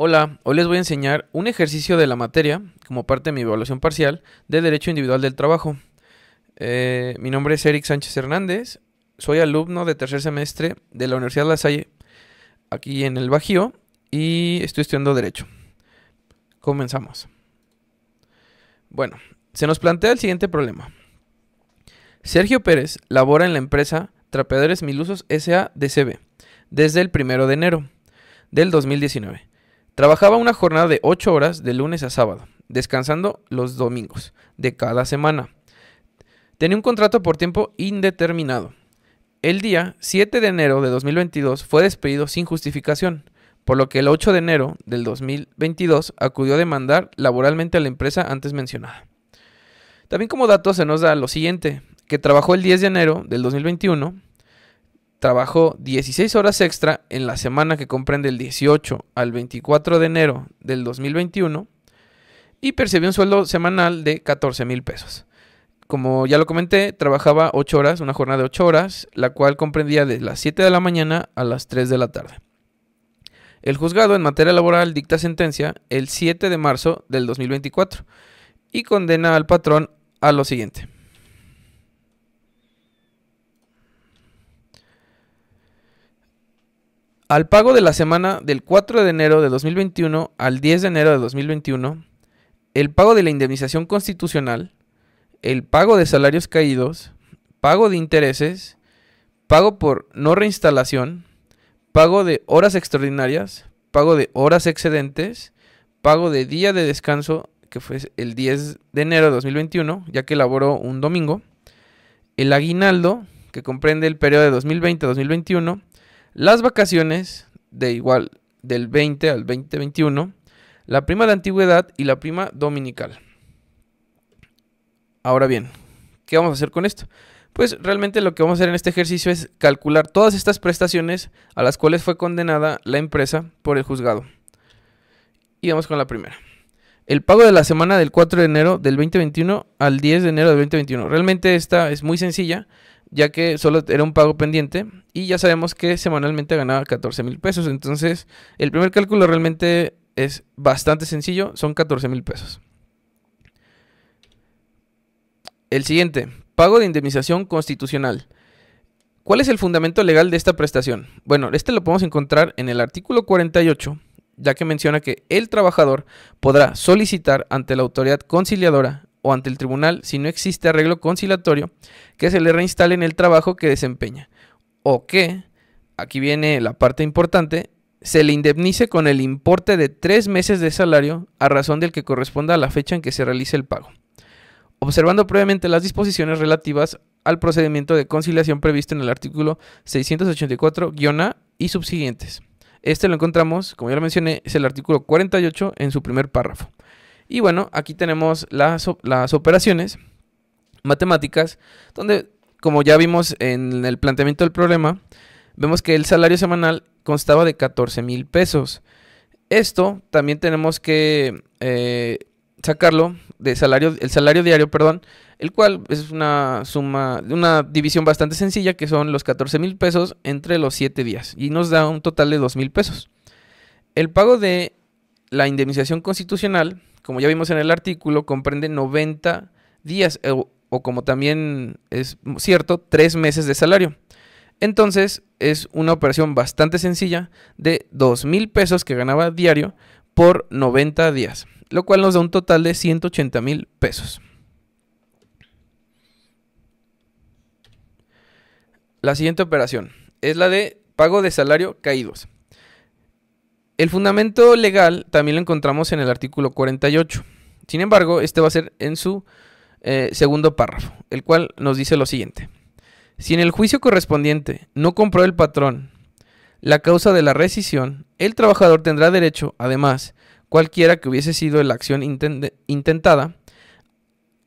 Hola, hoy les voy a enseñar un ejercicio de la materia, como parte de mi evaluación parcial, de Derecho Individual del Trabajo. Eh, mi nombre es Eric Sánchez Hernández, soy alumno de tercer semestre de la Universidad de La Salle, aquí en el Bajío, y estoy estudiando Derecho. Comenzamos. Bueno, se nos plantea el siguiente problema. Sergio Pérez labora en la empresa Trapeadores Milusos S.A. de C.V. desde el primero de enero del 2019 Trabajaba una jornada de 8 horas de lunes a sábado, descansando los domingos de cada semana. Tenía un contrato por tiempo indeterminado. El día 7 de enero de 2022 fue despedido sin justificación, por lo que el 8 de enero del 2022 acudió a demandar laboralmente a la empresa antes mencionada. También como dato se nos da lo siguiente, que trabajó el 10 de enero del 2021 trabajó 16 horas extra en la semana que comprende el 18 al 24 de enero del 2021 y percibió un sueldo semanal de 14 mil pesos. Como ya lo comenté, trabajaba 8 horas, una jornada de 8 horas, la cual comprendía de las 7 de la mañana a las 3 de la tarde. El juzgado en materia laboral dicta sentencia el 7 de marzo del 2024 y condena al patrón a lo siguiente. Al pago de la semana del 4 de enero de 2021 al 10 de enero de 2021, el pago de la indemnización constitucional, el pago de salarios caídos, pago de intereses, pago por no reinstalación, pago de horas extraordinarias, pago de horas excedentes, pago de día de descanso, que fue el 10 de enero de 2021, ya que elaboró un domingo, el aguinaldo, que comprende el periodo de 2020 2021, las vacaciones, de igual, del 20 al 2021, la prima de antigüedad y la prima dominical. Ahora bien, ¿qué vamos a hacer con esto? Pues realmente lo que vamos a hacer en este ejercicio es calcular todas estas prestaciones a las cuales fue condenada la empresa por el juzgado. Y vamos con la primera. El pago de la semana del 4 de enero del 2021 al 10 de enero del 2021. Realmente esta es muy sencilla ya que solo era un pago pendiente y ya sabemos que semanalmente ganaba 14 mil pesos. Entonces, el primer cálculo realmente es bastante sencillo, son 14 mil pesos. El siguiente, pago de indemnización constitucional. ¿Cuál es el fundamento legal de esta prestación? Bueno, este lo podemos encontrar en el artículo 48, ya que menciona que el trabajador podrá solicitar ante la autoridad conciliadora o ante el tribunal si no existe arreglo conciliatorio, que se le reinstale en el trabajo que desempeña. O que, aquí viene la parte importante, se le indemnice con el importe de tres meses de salario a razón del que corresponda a la fecha en que se realice el pago. Observando previamente las disposiciones relativas al procedimiento de conciliación previsto en el artículo 684-A y subsiguientes. Este lo encontramos, como ya lo mencioné, es el artículo 48 en su primer párrafo. Y bueno, aquí tenemos las, operaciones matemáticas, donde, como ya vimos en el planteamiento del problema, vemos que el salario semanal constaba de 14 mil pesos. Esto también tenemos que eh, sacarlo de salario, el salario diario, perdón, el cual es una suma, una división bastante sencilla que son los 14 mil pesos entre los 7 días y nos da un total de 2 mil pesos. El pago de la indemnización constitucional como ya vimos en el artículo, comprende 90 días eh, o, como también es cierto, 3 meses de salario. Entonces es una operación bastante sencilla de 2 mil pesos que ganaba diario por 90 días, lo cual nos da un total de 180 mil pesos. La siguiente operación es la de pago de salario caídos. El fundamento legal también lo encontramos en el artículo 48. Sin embargo, este va a ser en su eh, segundo párrafo, el cual nos dice lo siguiente. Si en el juicio correspondiente no compró el patrón la causa de la rescisión, el trabajador tendrá derecho, además, cualquiera que hubiese sido la acción intentada,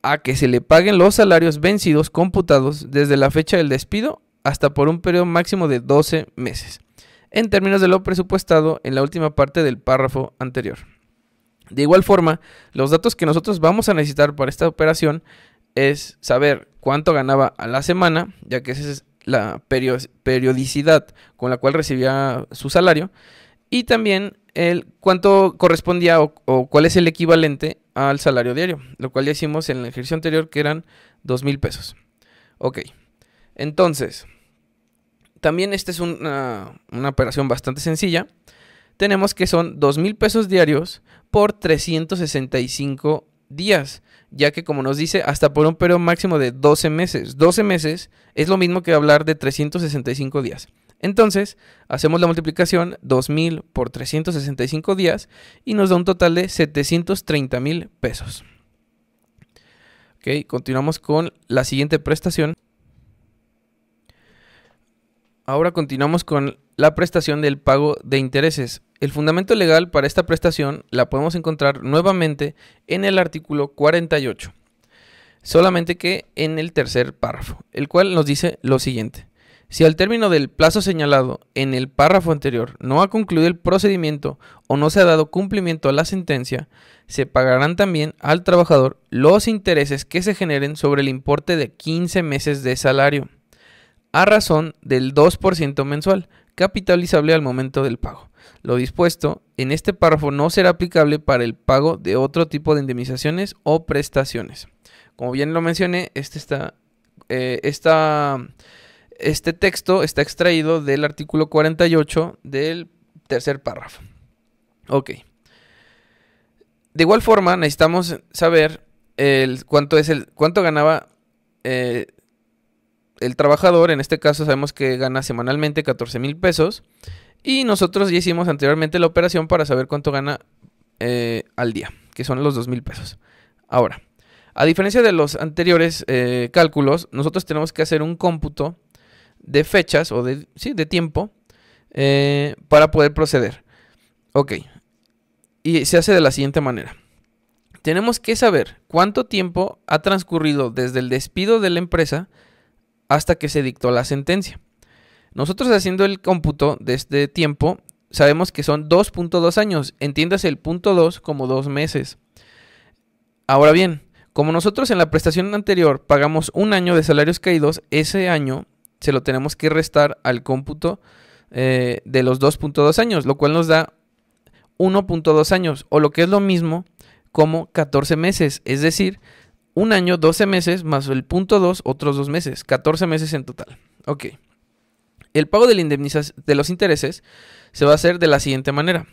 a que se le paguen los salarios vencidos computados desde la fecha del despido hasta por un periodo máximo de 12 meses en términos de lo presupuestado en la última parte del párrafo anterior. De igual forma, los datos que nosotros vamos a necesitar para esta operación es saber cuánto ganaba a la semana, ya que esa es la periodicidad con la cual recibía su salario, y también el cuánto correspondía o, cuál es el equivalente al salario diario, lo cual ya hicimos en el ejercicio anterior que eran dos mil pesos. Ok, entonces también esta es una, operación bastante sencilla. Tenemos que son $2,000 pesos diarios por 365 días, ya que como nos dice, hasta por un periodo máximo de 12 meses. 12 meses es lo mismo que hablar de 365 días. Entonces, hacemos la multiplicación 2000 por 365 días y nos da un total de $730,000 mil pesos. Ok, continuamos con la siguiente prestación. Ahora continuamos con la prestación del pago de intereses. El fundamento legal para esta prestación la podemos encontrar nuevamente en el artículo 48, solamente que en el tercer párrafo, el cual nos dice lo siguiente. Si al término del plazo señalado en el párrafo anterior no ha concluido el procedimiento o no se ha dado cumplimiento a la sentencia, se pagarán también al trabajador los intereses que se generen sobre el importe de 15 meses de salario a razón del 2% mensual, capitalizable al momento del pago. Lo dispuesto en este párrafo no será aplicable para el pago de otro tipo de indemnizaciones o prestaciones. Como bien lo mencioné, este, está, eh, este texto está extraído del artículo 48 del tercer párrafo. Ok. De igual forma, necesitamos saber el, cuánto, es el, cuánto ganaba eh, el trabajador, en este caso sabemos que gana semanalmente 14 mil pesos y nosotros ya hicimos anteriormente la operación para saber cuánto gana eh, al día, que son los 2 mil pesos. Ahora, a diferencia de los anteriores eh, cálculos, nosotros tenemos que hacer un cómputo de fechas o de, de tiempo eh, para poder proceder. Ok, y se hace de la siguiente manera. Tenemos que saber cuánto tiempo ha transcurrido desde el despido de la empresa hasta que se dictó la sentencia. Nosotros haciendo el cómputo de este tiempo, sabemos que son 2.2 años. Entiéndase el punto 2 como dos meses. Ahora bien, como nosotros en la prestación anterior pagamos un año de salarios caídos, ese año se lo tenemos que restar al cómputo eh, de los 2.2 años, lo cual nos da 1.2 años, o lo que es lo mismo como 14 meses. Es decir, un año, 12 meses, más el punto 2, otros dos meses, 14 meses en total. Ok. El pago de, la de los intereses se va a hacer de la siguiente manera.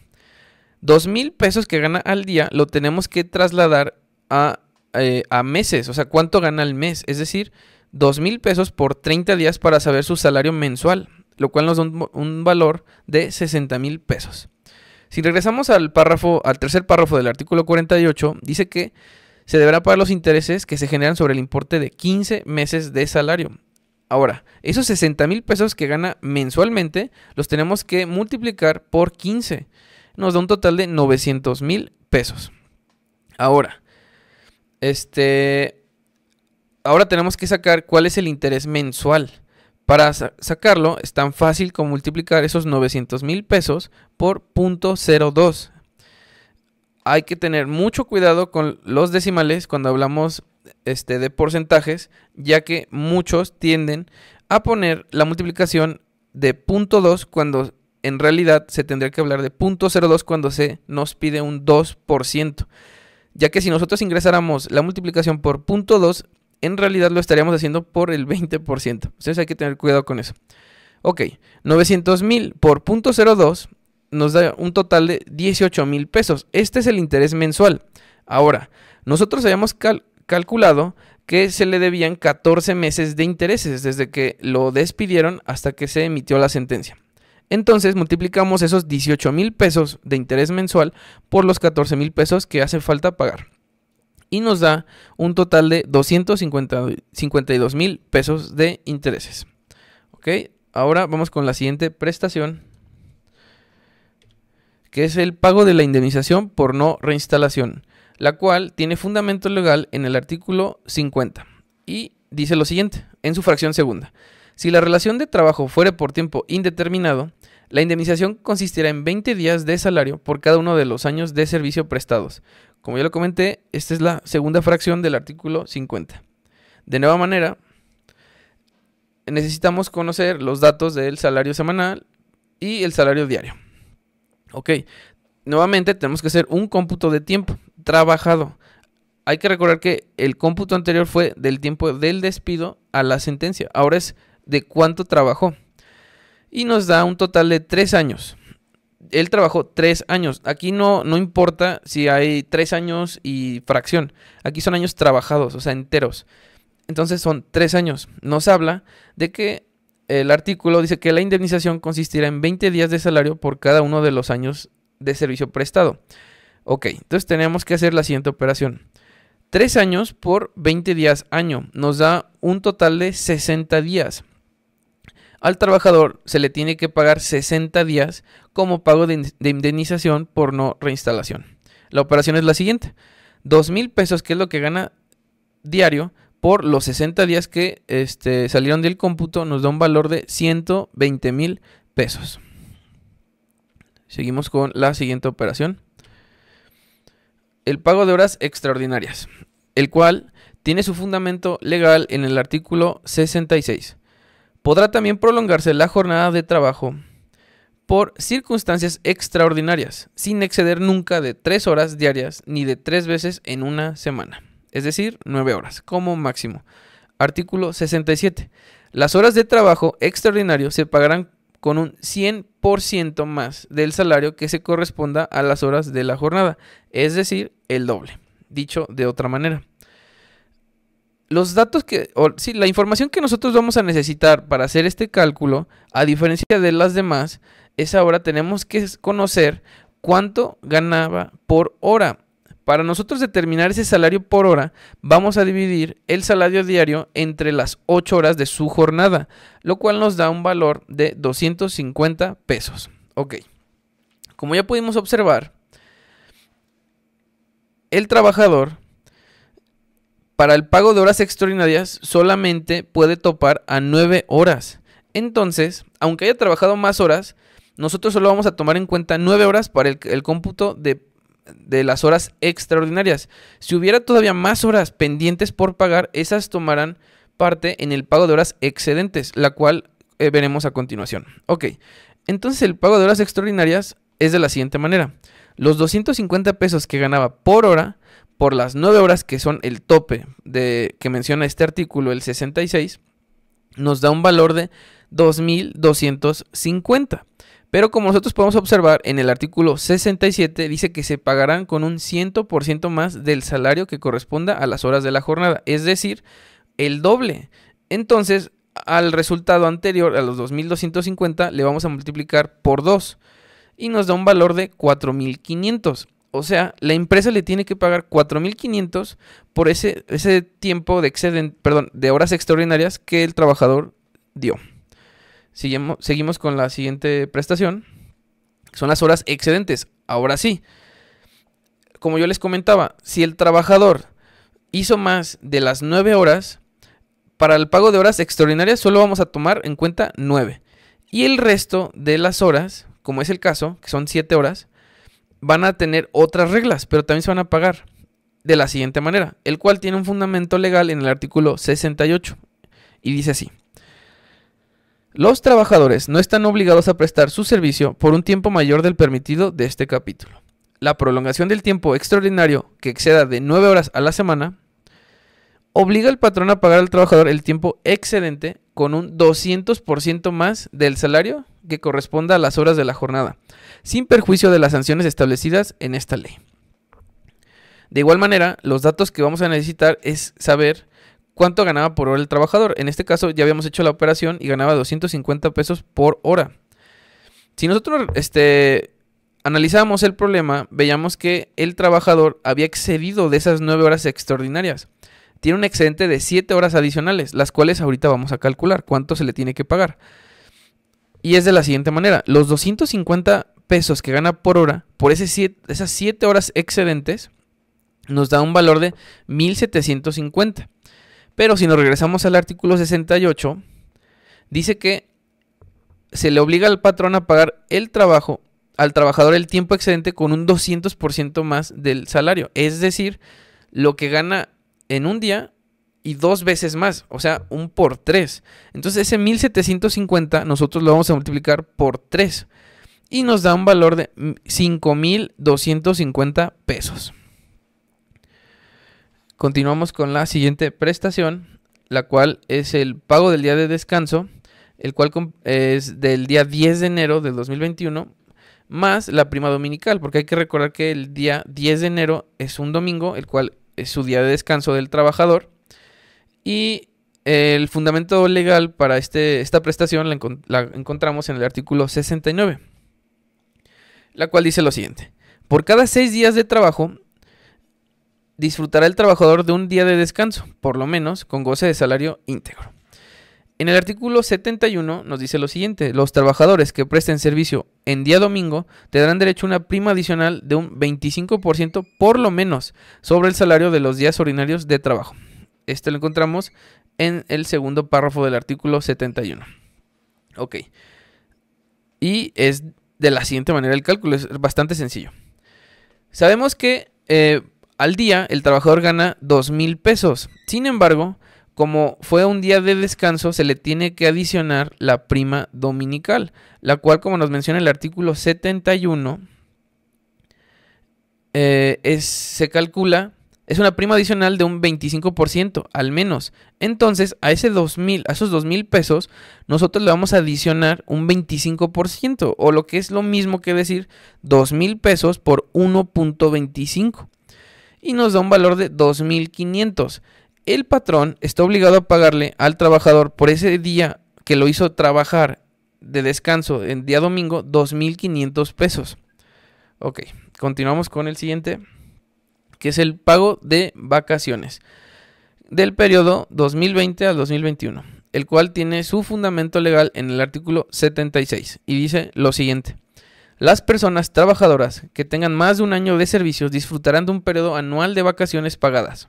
Dos mil pesos que gana al día lo tenemos que trasladar a, eh, meses, o sea, cuánto gana al mes. Es decir, dos mil pesos por 30 días para saber su salario mensual, lo cual nos da un, valor de 60 mil pesos. Si regresamos al párrafo, al tercer párrafo del artículo 48, dice que se deberá pagar los intereses que se generan sobre el importe de 15 meses de salario. Ahora, esos 60 mil pesos que gana mensualmente los tenemos que multiplicar por 15. Nos da un total de 900 mil pesos. Ahora, este, ahora tenemos que sacar cuál es el interés mensual. Para sacarlo es tan fácil como multiplicar esos 900 mil pesos por 0.02 hay que tener mucho cuidado con los decimales cuando hablamos este, de porcentajes, ya que muchos tienden a poner la multiplicación de .2 cuando en realidad se tendría que hablar de .02 cuando se nos pide un 2%, ya que si nosotros ingresáramos la multiplicación por .2, en realidad lo estaríamos haciendo por el 20%. Entonces hay que tener cuidado con eso. Ok, 900.000 por .02 nos da un total de 18 mil pesos. Este es el interés mensual. Ahora, nosotros habíamos calculado que se le debían 14 meses de intereses desde que lo despidieron hasta que se emitió la sentencia. Entonces multiplicamos esos 18 mil pesos de interés mensual por los 14 mil pesos que hace falta pagar. Y nos da un total de 252 mil pesos de intereses. Ok, ahora vamos con la siguiente prestación que es el pago de la indemnización por no reinstalación, la cual tiene fundamento legal en el artículo 50 y dice lo siguiente, en su fracción segunda. Si la relación de trabajo fuere por tiempo indeterminado, la indemnización consistirá en 20 días de salario por cada uno de los años de servicio prestados. Como ya lo comenté, esta es la segunda fracción del artículo 50. De nueva manera, necesitamos conocer los datos del salario semanal y el salario diario. Ok, nuevamente tenemos que hacer un cómputo de tiempo trabajado. Hay que recordar que el cómputo anterior fue del tiempo del despido a la sentencia. Ahora es de cuánto trabajó. Y nos da un total de tres años. Él trabajó tres años. Aquí no, no importa si hay tres años y fracción. Aquí son años trabajados, o sea, enteros. Entonces son tres años. Nos habla de que el artículo dice que la indemnización consistirá en 20 días de salario por cada uno de los años de servicio prestado. Ok, entonces tenemos que hacer la siguiente operación. 3 años por 20 días año nos da un total de 60 días. Al trabajador se le tiene que pagar 60 días como pago de, indemnización por no reinstalación. La operación es la siguiente. 2 mil pesos, que es lo que gana diario, por los 60 días que este, salieron del cómputo nos da un valor de 120 mil pesos. Seguimos con la siguiente operación. El pago de horas extraordinarias, el cual tiene su fundamento legal en el artículo 66. Podrá también prolongarse la jornada de trabajo por circunstancias extraordinarias, sin exceder nunca de tres horas diarias ni de tres veces en una semana es decir, 9 horas como máximo. Artículo 67. Las horas de trabajo extraordinario se pagarán con un 100% más del salario que se corresponda a las horas de la jornada, es decir, el doble. Dicho de otra manera, los datos que, sí, la información que nosotros vamos a necesitar para hacer este cálculo, a diferencia de las demás, es ahora tenemos que conocer cuánto ganaba por hora. Para nosotros determinar ese salario por hora, vamos a dividir el salario diario entre las 8 horas de su jornada, lo cual nos da un valor de 250 pesos. Ok, como ya pudimos observar, el trabajador para el pago de horas extraordinarias solamente puede topar a 9 horas. Entonces, aunque haya trabajado más horas, nosotros solo vamos a tomar en cuenta 9 horas para el, el cómputo de de las horas extraordinarias. Si hubiera todavía más horas pendientes por pagar, esas tomarán parte en el pago de horas excedentes, la cual eh, veremos a continuación. Ok, entonces el pago de horas extraordinarias es de la siguiente manera. Los 250 pesos que ganaba por hora, por las 9 horas que son el tope de, que menciona este artículo, el 66, nos da un valor de 2.250. Pero como nosotros podemos observar en el artículo 67 dice que se pagarán con un 100% más del salario que corresponda a las horas de la jornada, es decir, el doble. Entonces, al resultado anterior, a los 2.250, le vamos a multiplicar por 2 y nos da un valor de 4.500. O sea, la empresa le tiene que pagar 4.500 por ese, ese tiempo de perdón, de horas extraordinarias que el trabajador dio. Seguimos, con la siguiente prestación. Son las horas excedentes. Ahora sí, como yo les comentaba, si el trabajador hizo más de las 9 horas, para el pago de horas extraordinarias solo vamos a tomar en cuenta 9. Y el resto de las horas, como es el caso, que son 7 horas, van a tener otras reglas, pero también se van a pagar de la siguiente manera, el cual tiene un fundamento legal en el artículo 68 y dice así. Los trabajadores no están obligados a prestar su servicio por un tiempo mayor del permitido de este capítulo. La prolongación del tiempo extraordinario que exceda de 9 horas a la semana obliga al patrón a pagar al trabajador el tiempo excedente con un 200% más del salario que corresponda a las horas de la jornada, sin perjuicio de las sanciones establecidas en esta ley. De igual manera, los datos que vamos a necesitar es saber cuánto ganaba por hora el trabajador. En este caso ya habíamos hecho la operación y ganaba 250 pesos por hora. Si nosotros este, analizamos el problema, veíamos que el trabajador había excedido de esas 9 horas extraordinarias. Tiene un excedente de 7 horas adicionales, las cuales ahorita vamos a calcular cuánto se le tiene que pagar. Y es de la siguiente manera, los 250 pesos que gana por hora, por esas 7 horas excedentes, nos da un valor de 1750 pero si nos regresamos al artículo 68, dice que se le obliga al patrón a pagar el trabajo al trabajador el tiempo excedente con un 200% más del salario, es decir, lo que gana en un día y dos veces más, o sea, un por tres. Entonces ese 1750 nosotros lo vamos a multiplicar por tres y nos da un valor de 5250 pesos. Continuamos con la siguiente prestación, la cual es el pago del día de descanso, el cual es del día 10 de enero del 2021 más la prima dominical, porque hay que recordar que el día 10 de enero es un domingo, el cual es su día de descanso del trabajador. Y el fundamento legal para este, esta prestación la, la, encontramos en el artículo 69, la cual dice lo siguiente. Por cada seis días de trabajo, disfrutará el trabajador de un día de descanso, por lo menos con goce de salario íntegro. En el artículo 71 nos dice lo siguiente, los trabajadores que presten servicio en día domingo tendrán derecho a una prima adicional de un 25% por lo menos sobre el salario de los días ordinarios de trabajo. Esto lo encontramos en el segundo párrafo del artículo 71. Ok. Y es de la siguiente manera el cálculo, es bastante sencillo. Sabemos que eh, al día, el trabajador gana dos mil pesos. Sin embargo, como fue un día de descanso, se le tiene que adicionar la prima dominical, la cual, como nos menciona el artículo 71, eh, se calcula, es una prima adicional de un 25% al menos. Entonces, a, ese 2000, a esos dos mil pesos, nosotros le vamos a adicionar un 25%, o lo que es lo mismo que decir dos mil pesos por 1.25 y nos da un valor de 2.500. El patrón está obligado a pagarle al trabajador por ese día que lo hizo trabajar de descanso en día domingo 2.500 pesos. Ok, continuamos con el siguiente, que es el pago de vacaciones del periodo 2020 al 2021, el cual tiene su fundamento legal en el artículo 76 y dice lo siguiente. Las personas trabajadoras que tengan más de un año de servicios disfrutarán de un periodo anual de vacaciones pagadas,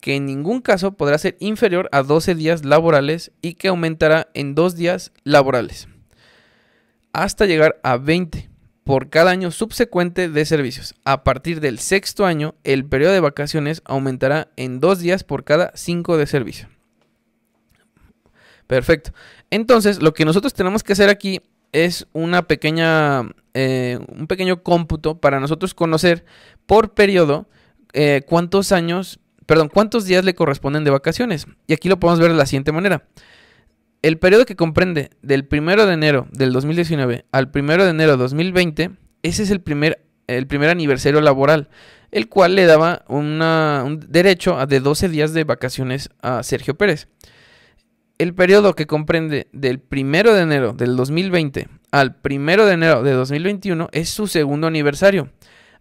que en ningún caso podrá ser inferior a 12 días laborales y que aumentará en 2 días laborales, hasta llegar a 20 por cada año subsecuente de servicios. A partir del sexto año, el periodo de vacaciones aumentará en 2 días por cada 5 de servicio. Perfecto. Entonces, lo que nosotros tenemos que hacer aquí es una pequeña, eh, un pequeño cómputo para nosotros conocer por periodo eh, cuántos años, perdón, cuántos días le corresponden de vacaciones. Y aquí lo podemos ver de la siguiente manera. El periodo que comprende del 1 de enero del 2019 al 1 de enero 2020, ese es el primer, el primer aniversario laboral, el cual le daba un derecho a de 12 días de vacaciones a Sergio Pérez el periodo que comprende del 1 de enero del 2020 al 1 de enero de 2021 es su segundo aniversario.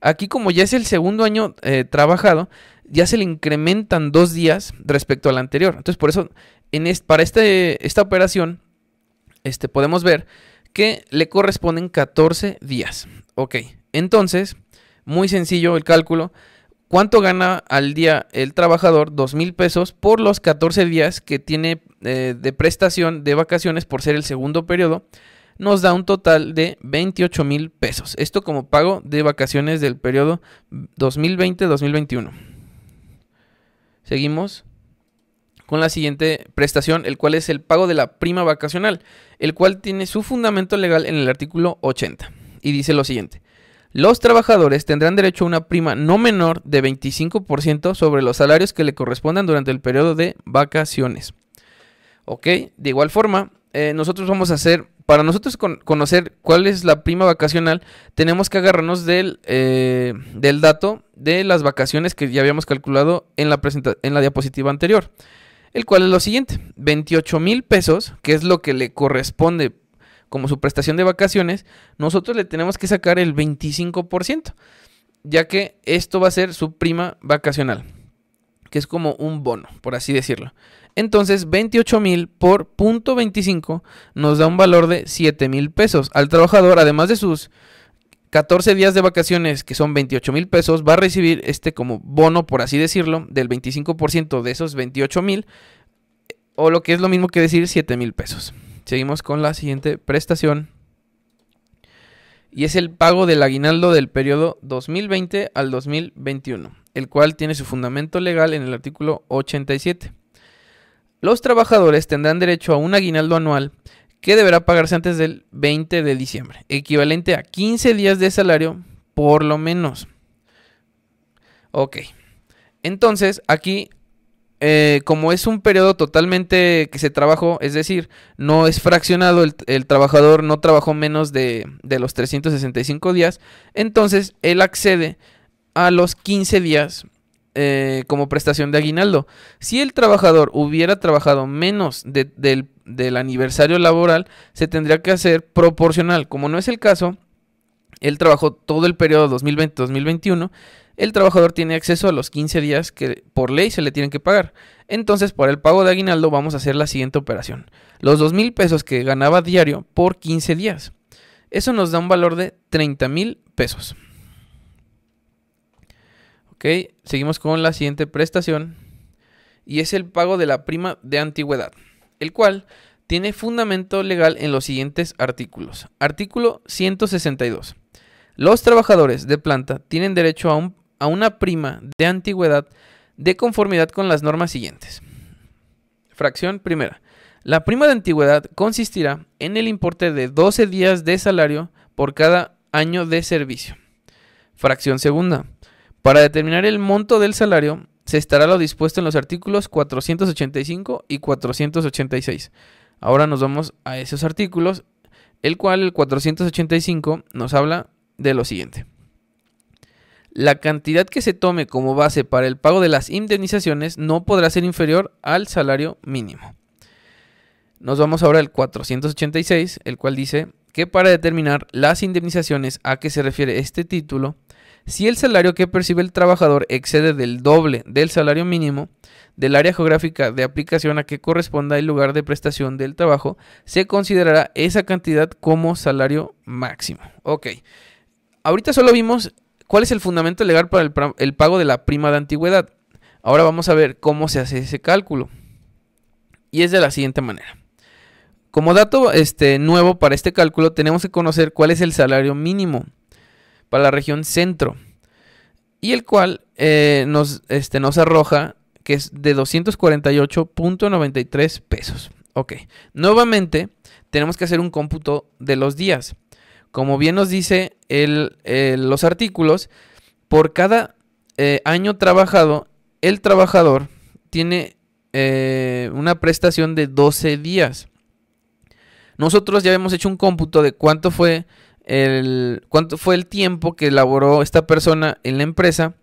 Aquí como ya es el segundo año eh, trabajado, ya se le incrementan dos días respecto al anterior. Entonces por eso en para este, esta operación este, podemos ver que le corresponden 14 días. Ok, entonces muy sencillo el cálculo. ¿Cuánto gana al día el trabajador? Dos mil pesos por los 14 días que tiene eh, de prestación de vacaciones por ser el segundo periodo. Nos da un total de 28 mil pesos. Esto como pago de vacaciones del periodo 2020-2021. Seguimos con la siguiente prestación, el cual es el pago de la prima vacacional, el cual tiene su fundamento legal en el artículo 80. Y dice lo siguiente los trabajadores tendrán derecho a una prima no menor de 25% sobre los salarios que le correspondan durante el periodo de vacaciones. Ok, de igual forma, eh, nosotros vamos a hacer, para nosotros conocer cuál es la prima vacacional, tenemos que agarrarnos eh, del, dato de las vacaciones que ya habíamos calculado en la, en la diapositiva anterior, el cual es lo siguiente, 28 mil pesos, que es lo que le corresponde como su prestación de vacaciones, nosotros le tenemos que sacar el 25%, ya que esto va a ser su prima vacacional, que es como un bono, por así decirlo. Entonces, 28 mil por punto 25 nos da un valor de 7 mil pesos. Al trabajador, además de sus 14 días de vacaciones, que son 28 mil pesos, va a recibir este como bono, por así decirlo, del 25% de esos 28 mil, o lo que es lo mismo que decir 7 mil pesos. Seguimos con la siguiente prestación. Y es el pago del aguinaldo del periodo 2020 al 2021, el cual tiene su fundamento legal en el artículo 87. Los trabajadores tendrán derecho a un aguinaldo anual que deberá pagarse antes del 20 de diciembre, equivalente a 15 días de salario por lo menos. Ok. Entonces, aquí eh, como es un periodo totalmente que se trabajó, es decir, no es fraccionado, el, trabajador no trabajó menos de, de, los 365 días, entonces él accede a los 15 días eh, como prestación de aguinaldo. Si el trabajador hubiera trabajado menos del, del aniversario laboral, se tendría que hacer proporcional. Como no es el caso, él trabajó todo el periodo 2020-2021. El trabajador tiene acceso a los 15 días que por ley se le tienen que pagar. Entonces, por el pago de aguinaldo vamos a hacer la siguiente operación. Los 2 mil pesos que ganaba diario por 15 días. Eso nos da un valor de 30 mil pesos. Ok, seguimos con la siguiente prestación. Y es el pago de la prima de antigüedad. El cual tiene fundamento legal en los siguientes artículos. Artículo 162. Los trabajadores de planta tienen derecho a, una prima de antigüedad de conformidad con las normas siguientes. Fracción primera. La prima de antigüedad consistirá en el importe de 12 días de salario por cada año de servicio. Fracción segunda. Para determinar el monto del salario, se estará lo dispuesto en los artículos 485 y 486. Ahora nos vamos a esos artículos, el cual el 485 nos habla de lo siguiente. La cantidad que se tome como base para el pago de las indemnizaciones no podrá ser inferior al salario mínimo. Nos vamos ahora al 486, el cual dice que para determinar las indemnizaciones a que se refiere este título, si el salario que percibe el trabajador excede del doble del salario mínimo del área geográfica de aplicación a que corresponda el lugar de prestación del trabajo, se considerará esa cantidad como salario máximo. Ok. Ahorita solo vimos cuál es el fundamento legal para el, el pago de la prima de antigüedad. Ahora vamos a ver cómo se hace ese cálculo. Y es de la siguiente manera. Como dato este, nuevo para este cálculo, tenemos que conocer cuál es el salario mínimo para la región centro. Y el cual eh, nos, este, nos arroja que es de 248.93 pesos. Ok, nuevamente tenemos que hacer un cómputo de los días. Como bien nos dice los artículos, por cada eh, año trabajado, el trabajador tiene eh, una prestación de 12 días. Nosotros ya hemos hecho un cómputo de cuánto fue el, cuánto fue el tiempo que laboró esta persona en la empresa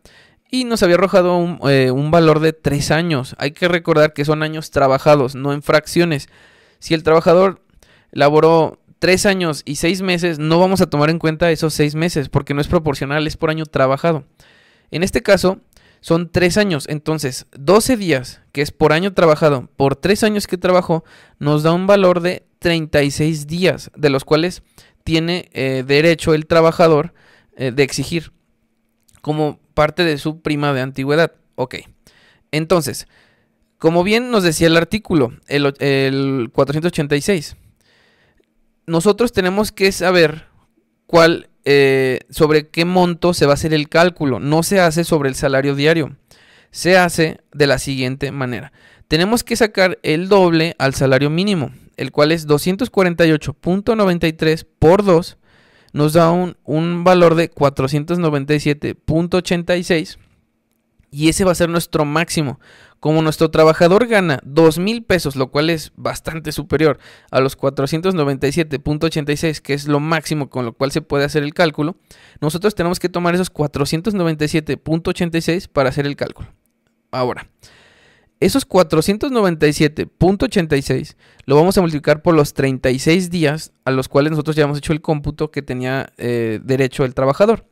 y nos había arrojado un, eh, un valor de tres años. Hay que recordar que son años trabajados, no en fracciones. Si el trabajador laboró tres años y seis meses, no vamos a tomar en cuenta esos seis meses porque no es proporcional, es por año trabajado. En este caso, son tres años. Entonces, 12 días, que es por año trabajado, por tres años que trabajó, nos da un valor de 36 días, de los cuales tiene eh, derecho el trabajador eh, de exigir como parte de su prima de antigüedad. Ok, entonces, como bien nos decía el artículo, el, 486, nosotros tenemos que saber cuál, eh, sobre qué monto se va a hacer el cálculo. No se hace sobre el salario diario, se hace de la siguiente manera tenemos que sacar el doble al salario mínimo, el cual es 248.93 por 2, nos da un, valor de 497.86 y ese va a ser nuestro máximo. Como nuestro trabajador gana 2000 pesos, lo cual es bastante superior a los 497.86, que es lo máximo con lo cual se puede hacer el cálculo, nosotros tenemos que tomar esos 497.86 para hacer el cálculo. Ahora, esos 497.86 lo vamos a multiplicar por los 36 días a los cuales nosotros ya hemos hecho el cómputo que tenía eh, derecho el trabajador.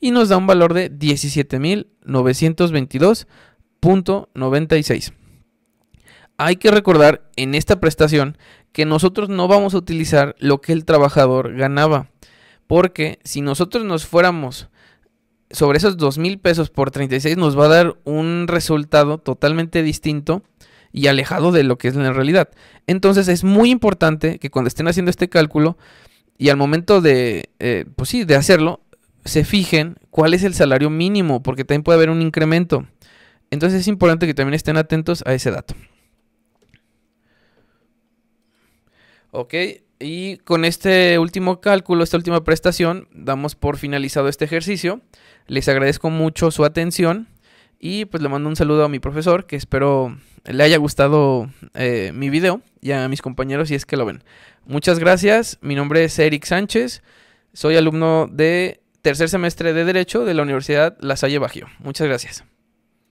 Y nos da un valor de 17.922.96. Hay que recordar en esta prestación que nosotros no vamos a utilizar lo que el trabajador ganaba. Porque si nosotros nos fuéramos sobre esos dos mil pesos por 36 nos va a dar un resultado totalmente distinto y alejado de lo que es la realidad. Entonces es muy importante que cuando estén haciendo este cálculo y al momento de, eh, pues sí, de hacerlo, se fijen cuál es el salario mínimo, porque también puede haber un incremento. Entonces es importante que también estén atentos a ese dato. Ok, y con este último cálculo, esta última prestación, damos por finalizado este ejercicio. Les agradezco mucho su atención y pues le mando un saludo a mi profesor que espero le haya gustado eh, mi video y a mis compañeros si es que lo ven. Muchas gracias, mi nombre es Eric Sánchez, soy alumno de tercer semestre de Derecho de la Universidad La Salle Bajío. Muchas gracias.